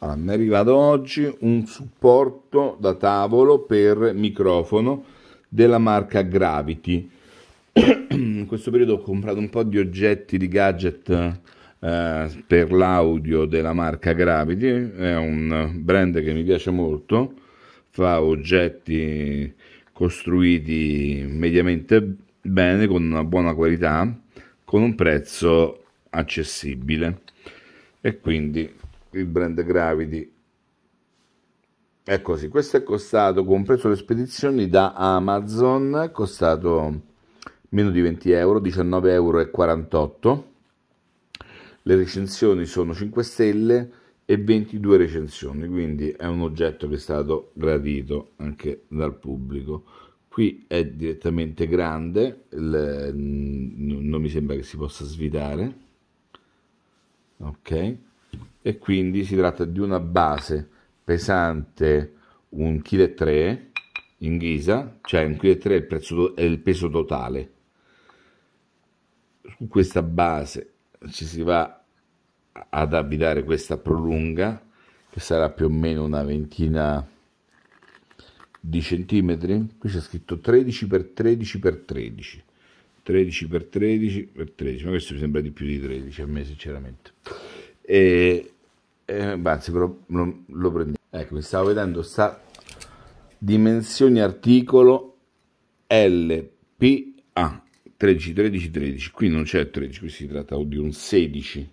Allora, mi è arrivato oggi un supporto da tavolo per microfono della marca Gravity. In questo periodo ho comprato un po' di oggetti, di gadget eh, per l'audio della marca Gravity. È un brand che mi piace molto, fa oggetti costruiti mediamente bene, con una buona qualità, con un prezzo accessibile. E quindi il brand Gravity. È così, questo è costato, compreso le spedizioni da Amazon, è costato meno di 20 euro, 19,48 euro. Le recensioni sono 5 stelle e 22 recensioni, quindi è un oggetto che è stato gradito anche dal pubblico. Qui è direttamente grande, il, non mi sembra che si possa svitare. Ok e quindi si tratta di una base pesante 1,3 kg in ghisa, cioè 1,3 kg è il, prezzo, è il peso totale. Su questa base ci si va ad abitare questa prolunga che sarà più o meno una ventina di centimetri. Qui c'è scritto 13 x 13 x 13. 13 x 13 x 13, ma questo mi sembra di più di 13 a me sinceramente. E eh, anzi però lo, lo prendiamo ecco mi stavo vedendo sta dimensioni articolo LPA 13 13 13 qui non c'è 13 qui si tratta di un 16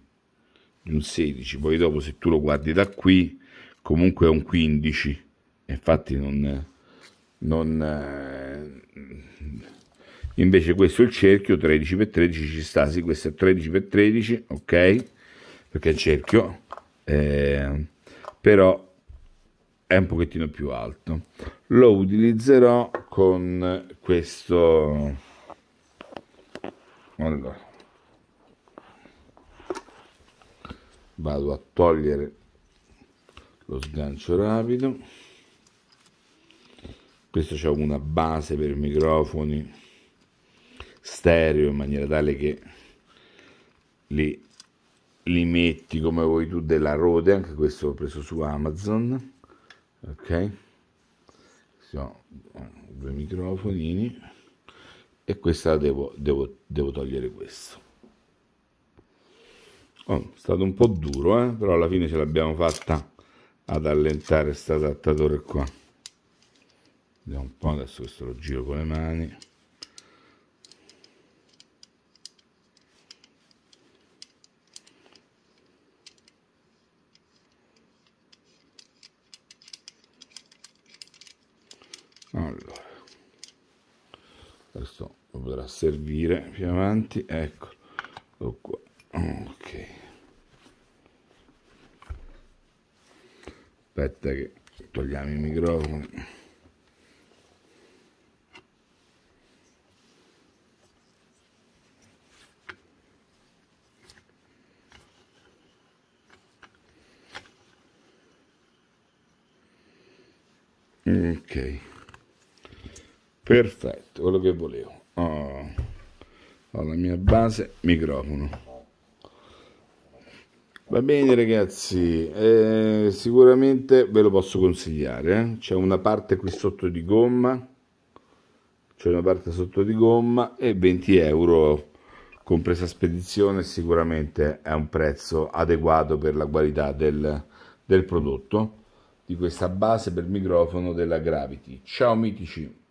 di un 16 poi dopo se tu lo guardi da qui comunque è un 15 infatti non, non eh, invece questo è il cerchio 13 x 13 ci sta sì questo è 13 x 13 ok perché è il cerchio eh, però è un pochettino più alto lo utilizzerò con questo allora vado a togliere lo sgancio rapido questo c'è una base per microfoni stereo in maniera tale che li limetti come vuoi tu della Rode, anche questo l'ho preso su Amazon, ok? Sono eh, due microfonini e questa devo, devo, devo togliere questo. Oh, è stato un po' duro, eh? però alla fine ce l'abbiamo fatta ad allentare questo adattatore qua. Vediamo un po', adesso questo lo giro con le mani. allora questo dovrà servire più avanti eccolo qua ok aspetta che togliamo i microfoni ok Perfetto, quello che volevo. Ho, ah, ho la mia base microfono. Va bene ragazzi, eh, sicuramente ve lo posso consigliare. Eh? C'è una parte qui sotto di gomma, c'è una parte sotto di gomma e 20 euro compresa spedizione sicuramente è un prezzo adeguato per la qualità del, del prodotto di questa base per microfono della Gravity. Ciao mitici!